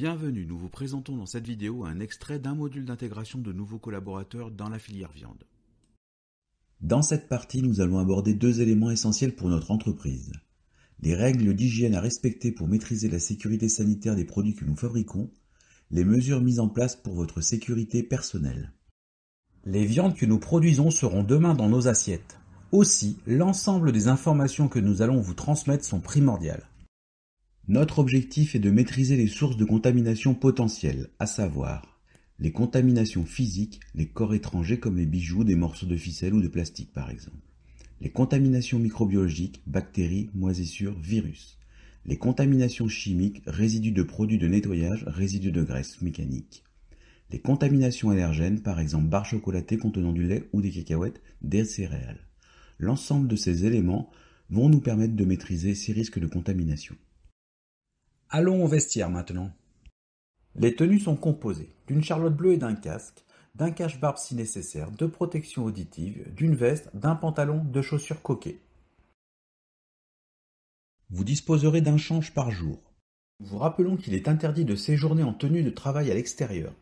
Bienvenue, nous vous présentons dans cette vidéo un extrait d'un module d'intégration de nouveaux collaborateurs dans la filière viande. Dans cette partie, nous allons aborder deux éléments essentiels pour notre entreprise. Les règles d'hygiène à respecter pour maîtriser la sécurité sanitaire des produits que nous fabriquons, les mesures mises en place pour votre sécurité personnelle. Les viandes que nous produisons seront demain dans nos assiettes. Aussi, l'ensemble des informations que nous allons vous transmettre sont primordiales. Notre objectif est de maîtriser les sources de contamination potentielles, à savoir les contaminations physiques, les corps étrangers comme les bijoux, des morceaux de ficelle ou de plastique par exemple, les contaminations microbiologiques, bactéries, moisissures, virus, les contaminations chimiques, résidus de produits de nettoyage, résidus de graisse mécanique, les contaminations allergènes, par exemple barres chocolatées contenant du lait ou des cacahuètes, des céréales. L'ensemble de ces éléments vont nous permettre de maîtriser ces risques de contamination. Allons au vestiaire maintenant. Les tenues sont composées d'une charlotte bleue et d'un casque, d'un cache-barbe si nécessaire, de protection auditive, d'une veste, d'un pantalon, de chaussures coquées. Vous disposerez d'un change par jour. Vous rappelons qu'il est interdit de séjourner en tenue de travail à l'extérieur.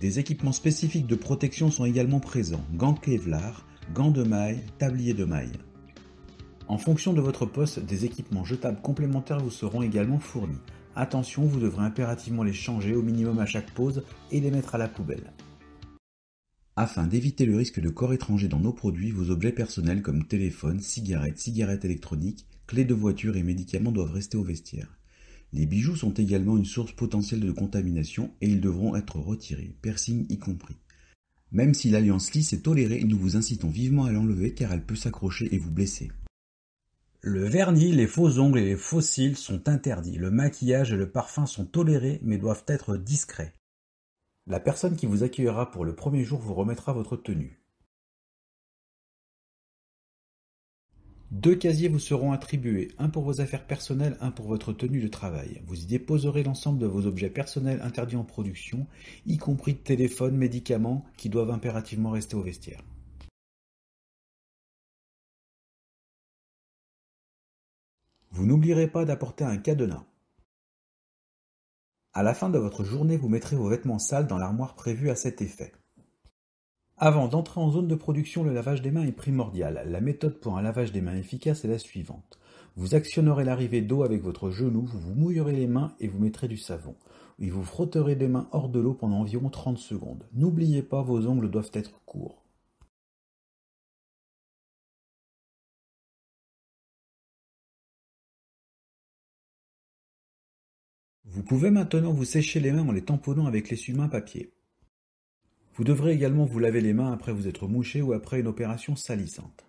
Des équipements spécifiques de protection sont également présents gants gants de maille, tablier de maille. En fonction de votre poste, des équipements jetables complémentaires vous seront également fournis. Attention, vous devrez impérativement les changer au minimum à chaque pause et les mettre à la poubelle. Afin d'éviter le risque de corps étranger dans nos produits, vos objets personnels comme téléphone, cigarettes, cigarettes électroniques, clés de voiture et médicaments doivent rester au vestiaire. Les bijoux sont également une source potentielle de contamination et ils devront être retirés, piercing y compris. Même si l'alliance lisse est tolérée, nous vous incitons vivement à l'enlever car elle peut s'accrocher et vous blesser. Le vernis, les faux ongles et les faux cils sont interdits, le maquillage et le parfum sont tolérés mais doivent être discrets. La personne qui vous accueillera pour le premier jour vous remettra votre tenue. Deux casiers vous seront attribués, un pour vos affaires personnelles, un pour votre tenue de travail. Vous y déposerez l'ensemble de vos objets personnels interdits en production, y compris téléphone, médicaments, qui doivent impérativement rester au vestiaire. Vous n'oublierez pas d'apporter un cadenas. À la fin de votre journée, vous mettrez vos vêtements sales dans l'armoire prévue à cet effet. Avant d'entrer en zone de production, le lavage des mains est primordial. La méthode pour un lavage des mains efficace est la suivante. Vous actionnerez l'arrivée d'eau avec votre genou, vous vous mouillerez les mains et vous mettrez du savon. Et vous frotterez les mains hors de l'eau pendant environ 30 secondes. N'oubliez pas, vos ongles doivent être courts. Vous pouvez maintenant vous sécher les mains en les tamponnant avec l'essuie-main papier. Vous devrez également vous laver les mains après vous être mouché ou après une opération salissante.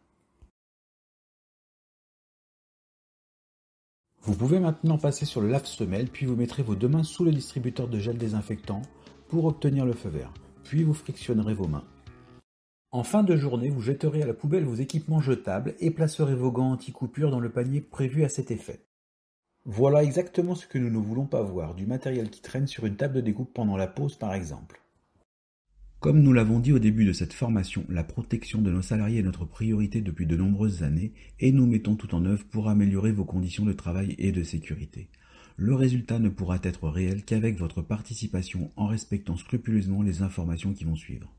Vous pouvez maintenant passer sur le lave-semelle, puis vous mettrez vos deux mains sous le distributeur de gel désinfectant pour obtenir le feu vert, puis vous frictionnerez vos mains. En fin de journée, vous jetterez à la poubelle vos équipements jetables et placerez vos gants anti coupures dans le panier prévu à cet effet. Voilà exactement ce que nous ne voulons pas voir, du matériel qui traîne sur une table de découpe pendant la pause par exemple. Comme nous l'avons dit au début de cette formation, la protection de nos salariés est notre priorité depuis de nombreuses années et nous mettons tout en œuvre pour améliorer vos conditions de travail et de sécurité. Le résultat ne pourra être réel qu'avec votre participation en respectant scrupuleusement les informations qui vont suivre.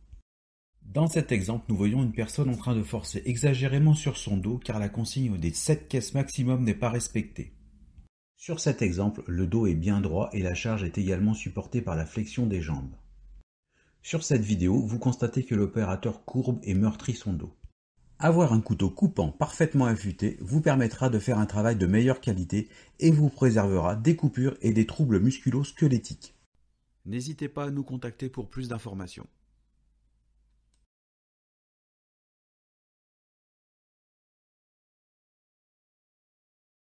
Dans cet exemple, nous voyons une personne en train de forcer exagérément sur son dos car la consigne des 7 caisses maximum n'est pas respectée. Sur cet exemple, le dos est bien droit et la charge est également supportée par la flexion des jambes. Sur cette vidéo, vous constatez que l'opérateur courbe et meurtrit son dos. Avoir un couteau coupant parfaitement affûté vous permettra de faire un travail de meilleure qualité et vous préservera des coupures et des troubles musculo-squelettiques. N'hésitez pas à nous contacter pour plus d'informations.